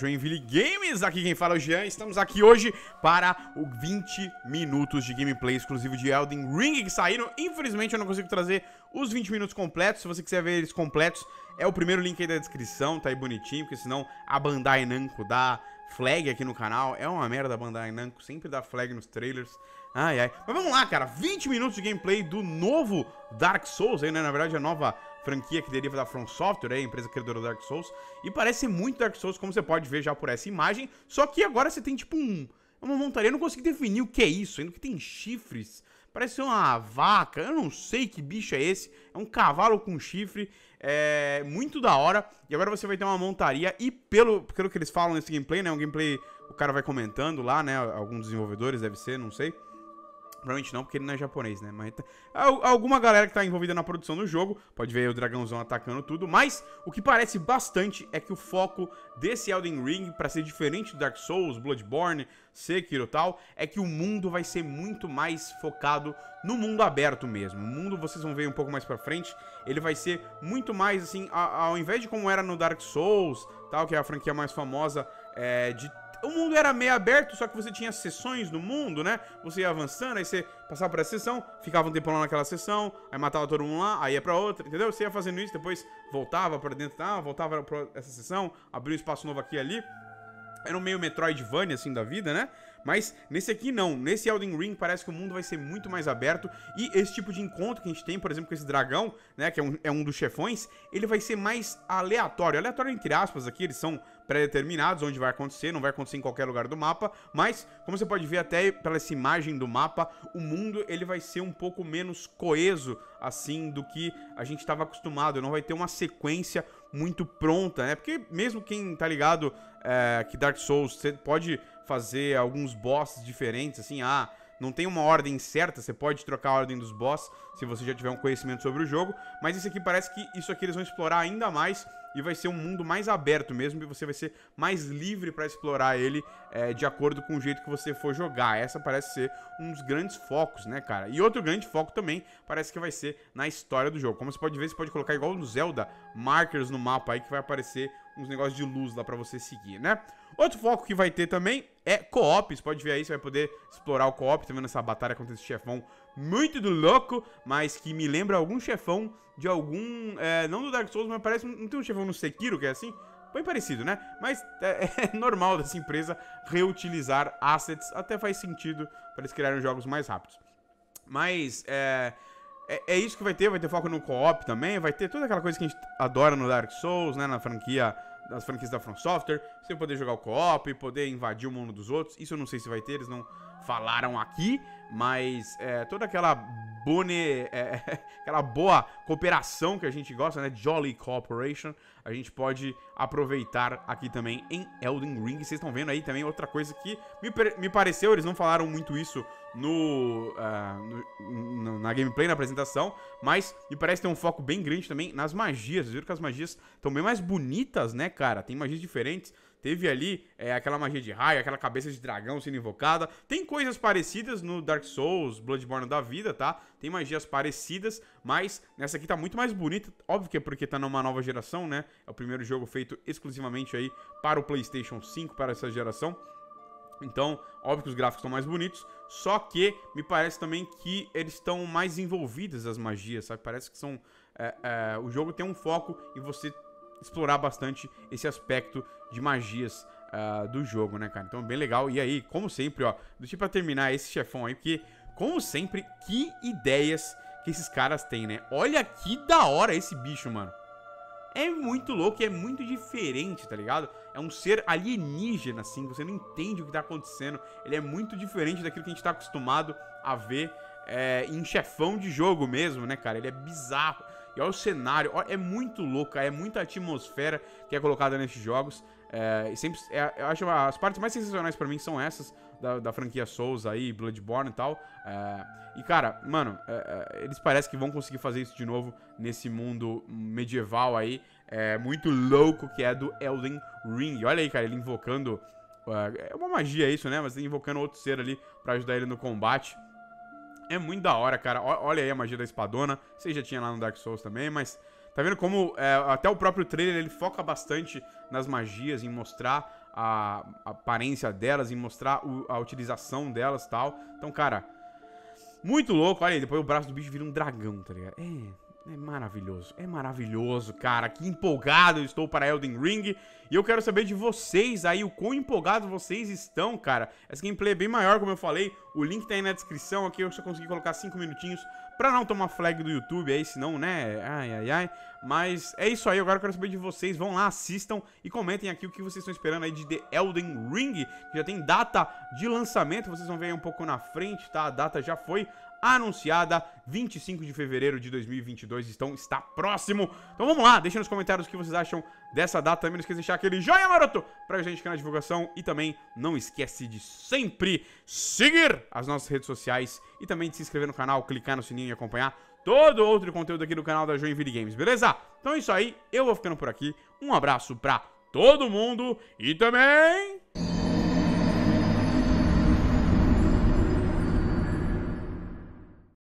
Joinville Games. Aqui quem fala é o Jean. Estamos aqui hoje para o 20 minutos de gameplay exclusivo de Elden Ring que saíram. Infelizmente eu não consigo trazer os 20 minutos completos. Se você quiser ver eles completos, é o primeiro link aí da descrição, tá aí bonitinho, porque senão a Bandai Namco dá flag aqui no canal. É uma merda a Bandai Namco, sempre dá flag nos trailers. Ai, ai. Mas vamos lá, cara. 20 minutos de gameplay do novo Dark Souls aí, né? Na verdade, a nova franquia que deriva da From Software, a empresa criadora do Dark Souls, e parece muito Dark Souls, como você pode ver já por essa imagem, só que agora você tem tipo um uma montaria, eu não consigo definir o que é isso, ainda que tem chifres, parece uma vaca, eu não sei que bicho é esse, é um cavalo com chifre, é muito da hora, e agora você vai ter uma montaria, e pelo, pelo que eles falam nesse gameplay, né, um gameplay, o cara vai comentando lá, né, alguns desenvolvedores, deve ser, não sei, Provavelmente não, porque ele não é japonês, né? Mas tá- alguma galera que tá envolvida na produção do jogo, pode ver o dragãozão atacando tudo, mas o que parece bastante é que o foco desse Elden Ring, para ser diferente do Dark Souls, Bloodborne, Sekiro e tal, é que o mundo vai ser muito mais focado no mundo aberto mesmo. O mundo, vocês vão ver um pouco mais pra frente, ele vai ser muito mais assim, ao invés de como era no Dark Souls, tal, que é a franquia mais famosa é, de o mundo era meio aberto, só que você tinha sessões no mundo, né? Você ia avançando, aí você passava essa sessão, ficava um tempo lá naquela sessão, aí matava todo mundo lá, aí ia pra outra, entendeu? Você ia fazendo isso, depois voltava pra dentro, tá? voltava pra essa sessão, abria um espaço novo aqui e ali. Era um meio Metroidvania, assim, da vida, né? Mas nesse aqui não. Nesse Elden Ring parece que o mundo vai ser muito mais aberto. E esse tipo de encontro que a gente tem, por exemplo, com esse dragão, né? Que é um, é um dos chefões, ele vai ser mais aleatório. Aleatório entre aspas aqui, eles são pré-determinados, onde vai acontecer, não vai acontecer em qualquer lugar do mapa, mas como você pode ver até pela essa imagem do mapa, o mundo ele vai ser um pouco menos coeso assim do que a gente estava acostumado, não vai ter uma sequência muito pronta, né? Porque mesmo quem tá ligado é, que Dark Souls, você pode fazer alguns bosses diferentes, assim, ah, não tem uma ordem certa, você pode trocar a ordem dos boss se você já tiver um conhecimento sobre o jogo. Mas isso aqui parece que isso aqui eles vão explorar ainda mais e vai ser um mundo mais aberto mesmo e você vai ser mais livre para explorar ele é, de acordo com o jeito que você for jogar. Essa parece ser um dos grandes focos, né, cara? E outro grande foco também parece que vai ser na história do jogo. Como você pode ver, você pode colocar igual no Zelda markers no mapa aí que vai aparecer uns negócios de luz lá para você seguir, né? Outro foco que vai ter também é co-op. Você pode ver aí, você vai poder explorar o co-op também tá nessa batalha contra esse chefão muito do louco, mas que me lembra algum chefão de algum... É, não do Dark Souls, mas parece... Não tem um chefão no Sekiro que é assim? bem parecido, né? Mas é, é normal dessa empresa reutilizar assets, até faz sentido para eles criarem jogos mais rápidos. Mas é, é, é isso que vai ter, vai ter foco no co-op também, vai ter toda aquela coisa que a gente adora no Dark Souls, né? Na franquia, nas franquias da From Software, você poder jogar o co-op, poder invadir o mundo dos outros. Isso eu não sei se vai ter, eles não falaram aqui, mas é, toda aquela bone, é, aquela boa cooperação que a gente gosta, né? Jolly Cooperation, a gente pode aproveitar aqui também em Elden Ring. Vocês estão vendo aí também outra coisa que me, me pareceu, eles não falaram muito isso no, uh, no, na gameplay, na apresentação, mas me parece ter um foco bem grande também nas magias. Vocês viram que as magias estão bem mais bonitas, né, cara? Tem magias diferentes. Teve ali é, aquela magia de raio, aquela cabeça de dragão sendo invocada. Tem coisas parecidas no Dark Souls, Bloodborne da vida, tá? Tem magias parecidas, mas nessa aqui tá muito mais bonita. Óbvio que é porque tá numa nova geração, né? É o primeiro jogo feito exclusivamente aí para o PlayStation 5, para essa geração. Então, óbvio que os gráficos estão mais bonitos, só que me parece também que eles estão mais envolvidos as magias, sabe? Parece que são. É, é, o jogo tem um foco e você explorar bastante esse aspecto de magias uh, do jogo, né, cara? Então, bem legal. E aí, como sempre, ó, deixa pra terminar esse chefão aí, porque, como sempre, que ideias que esses caras têm, né? Olha que da hora esse bicho, mano. É muito louco e é muito diferente, tá ligado? É um ser alienígena, assim, você não entende o que tá acontecendo. Ele é muito diferente daquilo que a gente tá acostumado a ver é, em chefão de jogo mesmo, né, cara? Ele é bizarro. E olha o cenário, olha, é muito louca, é muita atmosfera que é colocada nesses jogos. É, sempre, é, eu acho as partes mais sensacionais para mim são essas da, da, franquia Souls aí, Bloodborne e tal. É, e cara, mano, é, é, eles parecem que vão conseguir fazer isso de novo nesse mundo medieval aí, é muito louco que é do Elden Ring. E olha aí, cara, ele invocando. É uma magia isso, né? Mas invocando outro ser ali para ajudar ele no combate. É muito da hora, cara. O, olha aí a magia da espadona. Você já tinha lá no Dark Souls também, mas... Tá vendo como é, até o próprio trailer ele foca bastante nas magias, em mostrar a, a aparência delas, em mostrar o, a utilização delas e tal. Então, cara, muito louco. Olha aí, depois o braço do bicho vira um dragão, tá ligado? É, é maravilhoso, é maravilhoso, cara. Que empolgado eu estou para Elden Ring. E eu quero saber de vocês aí, o quão empolgados vocês estão, cara. Essa gameplay é bem maior, como eu falei. O link tá aí na descrição. Aqui eu só consegui colocar 5 minutinhos para não tomar flag do YouTube aí, senão, né? Ai, ai, ai. Mas é isso aí, agora eu quero saber de vocês. Vão lá, assistam e comentem aqui o que vocês estão esperando aí de The Elden Ring, que já tem data de lançamento. Vocês vão ver aí um pouco na frente, tá? A data já foi anunciada 25 de fevereiro de 2022. Então está próximo. Então vamos lá, deixa nos comentários o que vocês acham dessa data. Também não esqueça de deixar aquele joinha maroto pra gente na divulgação. E também não esquece de sempre seguir as nossas redes sociais e também de se inscrever no canal, clicar no sininho e acompanhar todo outro conteúdo aqui do canal da Joinville Games, beleza? Então é isso aí, eu vou ficando por aqui. Um abraço pra todo mundo e também